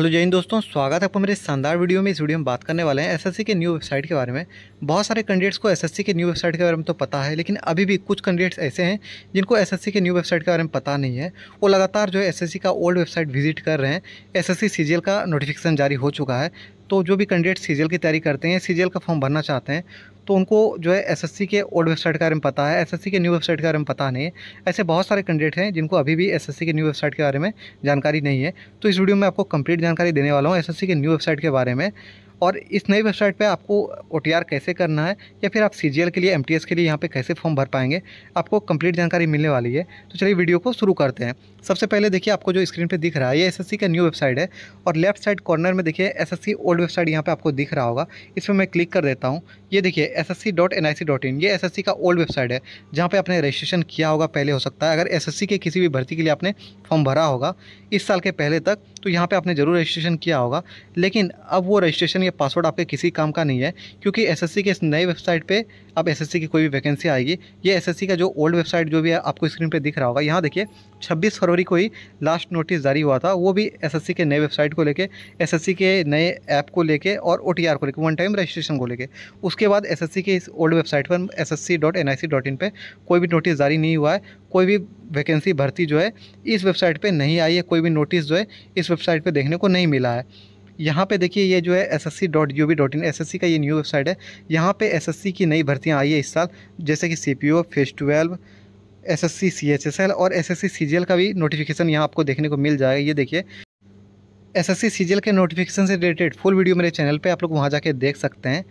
hello जय हिंद दोस्तों स्वागत है आपको मेरे शानदार वीडियो में इस वीडियो में बात करने वाले हैं एसएससी के न्यू वेबसाइट के बारे में बहुत सारे कैंडिडेट्स को एसएससी के न्यू वेबसाइट के बारे में तो पता है लेकिन अभी भी कुछ कैंडिडेट्स ऐसे हैं जिनको एसएससी के न्यू वेबसाइट के बारे में पता नहीं है वो लगातार जो है एस का ओल्ड वेबसाइट विजिट कर रहे हैं एस एस का नोटिफिकेशन जारी हो चुका है तो जो भी कैंडिडेट सी की तैयारी करते हैं सी का फॉर्म भरना चाहते हैं तो उनको जो है एसएससी के ओल्ड वेबसाइट के बारे में पता है एसएससी के न्यू वेबसाइट के बारे में पता नहीं है ऐसे बहुत सारे कैंडिडेट हैं जिनको अभी भी एसएससी के न्यू वेबसाइट के बारे में जानकारी नहीं है तो इस वीडियो में आपको कंप्लीट जानकारी देने वाला हूँ एस के न्यू वेबसाइट के बारे में और इस नई वेबसाइट पे आपको ओ कैसे करना है या फिर आप सी के लिए एम के लिए यहाँ पे कैसे फॉर्म भर पाएंगे आपको कंप्लीट जानकारी मिलने वाली है तो चलिए वीडियो को शुरू करते हैं सबसे पहले देखिए आपको जो स्क्रीन पर दिख रहा है ये एस का न्यू वेबसाइट है और लेफ्ट साइड कॉर्नर में देखिए एस ओल्ड वेबसाइट यहाँ पर आपको दिख रहा होगा इस पर मैं क्लिक कर देता हूँ ये देखिए एस ये एस का ओल्ड वेबसाइट है जहाँ पर आपने रजिस्ट्रेशन किया होगा पहले हो सकता है अगर एस के किसी भी भर्ती के लिए आपने फॉर्म भरा होगा इस साल के पहले तक तो यहाँ पे आपने ज़रूर रजिस्ट्रेशन किया होगा लेकिन अब वो रजिस्ट्रेशन या पासवर्ड आपके किसी काम का नहीं है क्योंकि एसएससी के इस नए वेबसाइट पे अब एसएससी की कोई भी वैकेंसी आएगी ये एसएससी का जो ओल्ड वेबसाइट जो भी है आपको स्क्रीन पर दिख रहा होगा यहाँ देखिए छब्बीस फरवरी को ही लास्ट नोटिस जारी हुआ था वो भी एस के नए वेबसाइट को लेकर एस के नए ऐप को लेकर और ओ को लेकर वन टाइम रजिस्ट्रेशन को लेकर उसके बाद एस के इस ओल्ड वेबसाइट पर S S C dot N I C dot in पर कोई भी नोटिस जारी नहीं हुआ है कोई भी वैकेंसी भर्ती जो है इस वेबसाइट पे नहीं आई है कोई भी नोटिस जो है इस वेबसाइट पे देखने को नहीं मिला है यहाँ पे देखिए ये जो है S S C dot U V dot in S S C का ये न्यू वेबसाइट है यहाँ पे एस एस सी की नई भर्तियाँ आई है इस साल जैसे कि C P O phase twelve S S C C H S L और एस एस सी सी का भी नोटिफिकेशन यहाँ आपको देखने को मिल जाएगा ये देखिए एस एस सी सी के नोटिफिकेशन से रिलेटेड फुल वीडियो मेरे चैनल पर आप लोग वहाँ जाके देख सकते हैं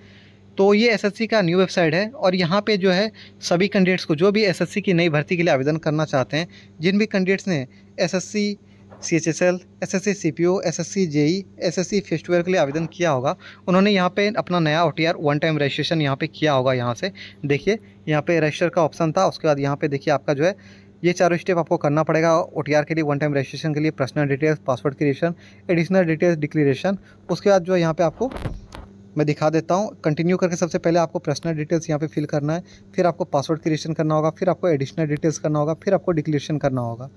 तो ये एसएससी का न्यू वेबसाइट है और यहाँ पे जो है सभी कैंडिडेट्स को जो भी एसएससी की नई भर्ती के लिए आवेदन करना चाहते हैं जिन भी कैंडिडेट्स ने SSC C H S L S S C C P O S S C J E S S C phase twelve के लिए आवेदन किया होगा उन्होंने यहाँ पे अपना नया O T R one time registration यहाँ पे किया होगा यहाँ से देखिए यहाँ पे रजिस्टर का ऑप्शन था उसके बाद यहाँ पे देखिए आपका जो है ये चारों स्टेप आपको करना पड़ेगा ओ के लिए वन टाइम रजिस्ट्रेशन के लिए personal details password creation additional details declaration उसके बाद जो है यहाँ पर आपको मैं दिखा देता हूँ कंटिन्यू करके सबसे पहले आपको पर्सनल डिटेल्स यहाँ पे फिल करना है फिर आपको पासवर्ड क्रिएशन करना होगा फिर आपको एडिशनल डिटेल्स करना होगा फिर आपको डिक्लेरेशन करना होगा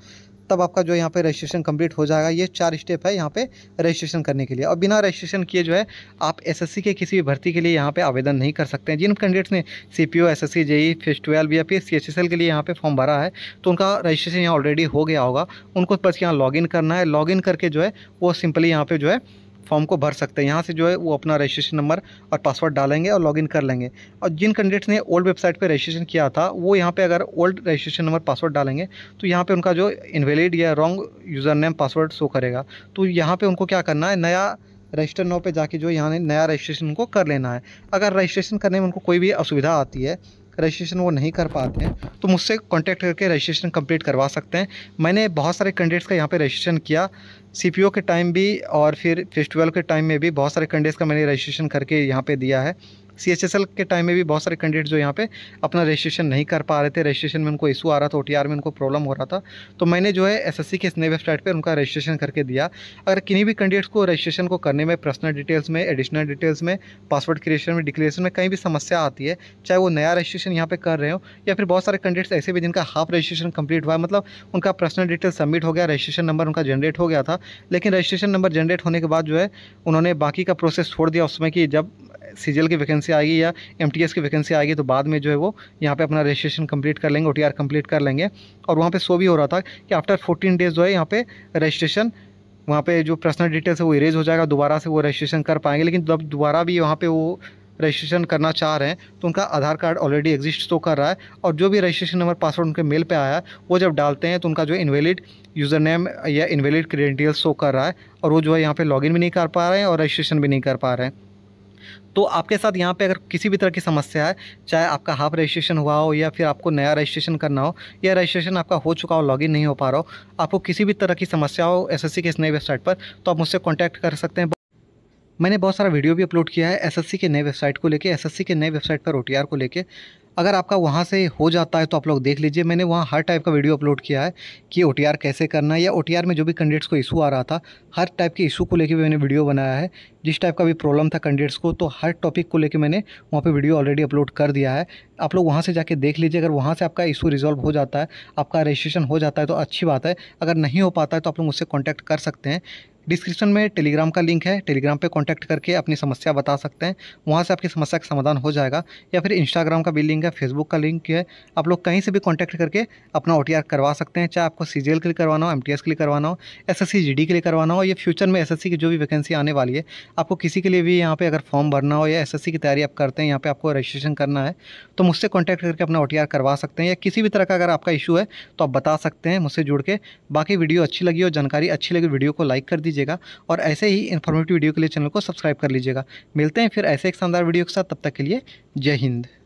तब आपका जो यहाँ पे रजिस्ट्रेशन कंप्लीट हो जाएगा ये चार स्टेप है यहाँ पे रजिस्ट्रेशन करने के लिए और बिना रजिस्ट्रेशन किए जो है आप एसएससी के किसी भी भर्ती के लिए यहाँ पे आवेदन नहीं कर सकते हैं जिन कैंडिडेट्स ने C P O S S C JE phase twelve या फिर सी एस एल के लिए यहाँ पे फॉर्म भरा है तो उनका रजिस्ट्रेशन यहाँ ऑलरेडी हो गया होगा उनको बस यहाँ लॉग करना है लॉग करके जो है वो सिंपली यहाँ पर जो है फॉर्म को भर सकते हैं यहाँ से जो है वो अपना रजिस्ट्रेशन नंबर और पासवर्ड डालेंगे और लॉगिन कर लेंगे और जिन कैंडिडेट्स ने ओल्ड वेबसाइट पर रजिस्ट्रेशन किया था वो यहाँ पर अगर ओल्ड रजिस्ट्रेशन नंबर पासवर्ड डालेंगे तो यहाँ पे उनका जो इनवेलिड या wrong username password show करेगा तो यहाँ पर उनको क्या करना है नया रजिस्टर नाव पर जाके जो यहाँ नया रजिस्ट्रेशन उनको कर लेना है अगर रजिस्ट्रेशन करने में उनको कोई भी असुविधा आती है रजिस्ट्रेशन वो नहीं कर पाते हैं तो मुझसे कांटेक्ट करके रजिस्ट्रेशन कंप्लीट करवा सकते हैं मैंने बहुत सारे कैंडिडेट्स का यहाँ पे रजिस्ट्रेशन किया सीपीओ के टाइम भी और फिर फेस्टिवल के टाइम में भी बहुत सारे कैंडिडेट्स का मैंने रजिस्ट्रेशन करके यहाँ पे दिया है सी एच एस एल के टाइम में भी बहुत सारे कैंडिडेट जो यहाँ पे अपना रजिस्ट्रेशन नहीं कर पा रहे थे रजिस्ट्रेशन में उनको इशू आ रहा था ओ में उनको प्रॉब्लम हो रहा था तो मैंने जो है एस एस सी के इस नए वेबसाइट पर उनका रजिस्ट्रेशन करके दिया अगर किन्हीं भी कैंडिडेट्स को रजिस्ट्रेशन को करने में पर्सनल डिटेल्स में एडिशनल डिटेल्स में पासवर्ड क्रिएशन में डिक्लेरेशन में कहीं भी समस्या आती है चाहे वो नया रजिस्ट्रेशन यहाँ पर कर रहे हो या फिर बहुत सारे कैंडिडेट्स ऐसे भी जिनका हाफ रजिस्ट्रेशन कंप्लीट हुआ मतलब उनका पर्सनल डिटेल सबमिट हो गया रजिस्ट्रेशन नंबर उनका जनरेट हो गया था लेकिन रजिस्ट्रेशन नंबर जनरेट होने के बाद जो है उन्होंने बाकी का प्रोसेस छोड़ दिया उसमें कि जब सी की वैकेंसी आएगी या एम की वैकेंसी आएगी तो बाद में जो है वो यहाँ पे अपना रजिस्ट्रेशन कंप्लीट कर लेंगे ओ कंप्लीट कर लेंगे और वहाँ पे शो भी हो रहा था कि आफ्टर फोर्टीन डेज जो है यहाँ पे रजिस्ट्रेशन वहाँ पे जो पर्सनल डिटेल्स है वो इरेज हो जाएगा दोबारा से वो रजिस्ट्रेशन कर पाएंगे लेकिन जब दोबारा भी वहाँ पर वो रजिस्ट्रेशन करना चाह रहे हैं तो उनका आधार कार्ड ऑलरेडी एग्जिस्ट तो कर रहा है और जो भी रजिस्ट्रेशन नंबर पासवर्ड उनके मेल पे आया है वो जब डालते हैं तो उनका जो इनवैलिड यूज़र नेम या इनवैलिड क्रेडेंटियल शो कर रहा है और वो जो है यहाँ पे लॉगिन भी नहीं कर पा रहे हैं और रजिस्ट्रेशन भी नहीं कर पा रहे हैं तो आपके साथ यहाँ पे अगर किसी भी तरह की समस्या है चाहे आपका हाफ रजिस्ट्रेशन हुआ हो या फिर आपको नया रजिस्ट्रेशन करना हो या रजिस्ट्रेशन आपका हो चुका हो लॉगिन नहीं हो पा रहा हो आपको किसी भी तरह की समस्या हो एसएससी के इस नई वेबसाइट पर तो आप मुझसे कॉन्टैक्ट कर सकते हैं मैंने बहुत सारा वीडियो भी अपलोड किया है एसएससी के नए वेबसाइट को लेके एसएससी के नए वेबसाइट पर ओटीआर को लेके अगर आपका वहाँ से हो जाता है तो आप लोग देख लीजिए मैंने वहाँ हर टाइप का वीडियो अपलोड किया है कि ओ कैसे करना है या ओ में जो भी कैंडिडेट्स को इशू आ रहा था हर टाइप के इशू को लेकर मैंने वीडियो बनाया है जिस टाइप का भी प्रॉब्लम था कैंडिडेट्स को तो हर टॉपिक को लेकर मैंने वहाँ पर वीडियो ऑलरेडी अपलोड कर दिया है आप लोग वहाँ से जाके देख लीजिए अगर वहाँ से आपका इशू रिजॉल्व हो जाता है आपका रजिस्ट्रेशन हो जाता है तो अच्छी बात है अगर नहीं हो पाता है तो आप लोग मुझसे कॉन्टैक्ट कर सकते हैं डिस्क्रिप्शन में टेलीग्राम का लिंक है टेलीग्राम पे कांटेक्ट करके अपनी समस्या बता सकते हैं वहाँ से आपकी समस्या का समाधान हो जाएगा या फिर इंस्टाग्राम का भी लिंक है फेसबुक का लिंक है आप लोग कहीं से भी कॉन्टैक्ट करके अपना ओ करवा सकते हैं चाहे आपको सी के लिए करवाना हो एम के लिए करवाना हो एस एस के लिए करवाना हो या फ्यूचर में एस की जो भी वैकेंसी आने वाली है आपको किसी के लिए भी यहाँ पर अगर फॉर्म भरना हो या एस की तैयारी आप करते हैं यहाँ पर आपको रजिस्ट्रेशन करना है तो मुझसे कॉन्टैक्ट करके अपना ओ करवा सकते हैं या किसी भी तरह का अगर आपका इशू है तो आप बता सकते हैं मुझसे जुड़ के बाकी वीडियो अच्छी लगी हो जानकारी अच्छी लगी वीडियो को लाइक कर दीजिए लीजिएगा और ऐसे ही इन्फॉर्मेटिव वीडियो के लिए चैनल को सब्सक्राइब कर लीजिएगा मिलते हैं फिर ऐसे एक शानदार वीडियो के साथ तब तक के लिए जय हिंद